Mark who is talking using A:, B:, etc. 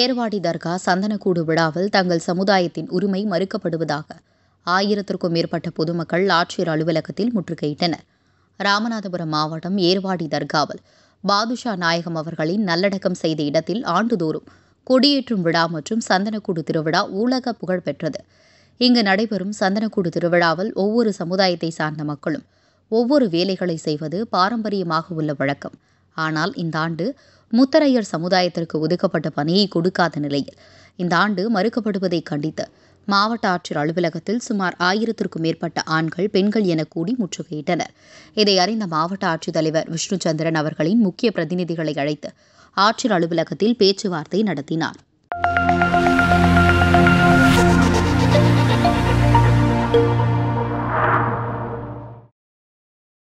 A: ஏர்வாடி தர்கா சந்தனக்கூடு விழாவில் தங்கள் சமுதாயத்தின் உரிமை மறுக்கப்படுவதாக ஆயிரத்திற்கும் மேற்பட்ட பொதுமக்கள் ஆட்சியர் அலுவலகத்தில் முற்றுகையிட்டனர் ராமநாதபுரம் மாவட்டம் ஏர்வாடி தர்காவில் பாதுஷா நாயகம் அவர்களின் நல்லடக்கம் செய்த இடத்தில் ஆண்டுதோறும் கொடியேற்றும் விழா மற்றும் சந்தனக்கூடு திருவிழா உலக புகழ் பெற்றது இங்கு நடைபெறும் சந்தனக்கூடு திருவிழாவில் ஒவ்வொரு சமுதாயத்தை சார்ந்த மக்களும் ஒவ்வொரு வேலைகளை செய்வது பாரம்பரியமாக உள்ள வழக்கம் ஆனால் இந்த ஆண்டு முத்தரையர் சமுதாயத்திற்கு ஒதுக்கப்பட்ட பணியை கொடுக்காத நிலையில் இந்த ஆண்டு மறுக்கப்படுவதை கண்டித்து மாவட்ட ஆட்சியர் அலுவலகத்தில் சுமார் ஆயிரத்திற்கும் மேற்பட்ட ஆண்கள் பெண்கள் என கூடி முற்றுகையிட்டனர் இதை அறிந்த மாவட்ட ஆட்சித்தலைவர் விஷ்ணுச்சந்திரன் அவர்களின் முக்கிய பிரதிநிதிகளை அழைத்து ஆட்சியர் அலுவலகத்தில் பேச்சுவார்த்தை நடத்தினாா்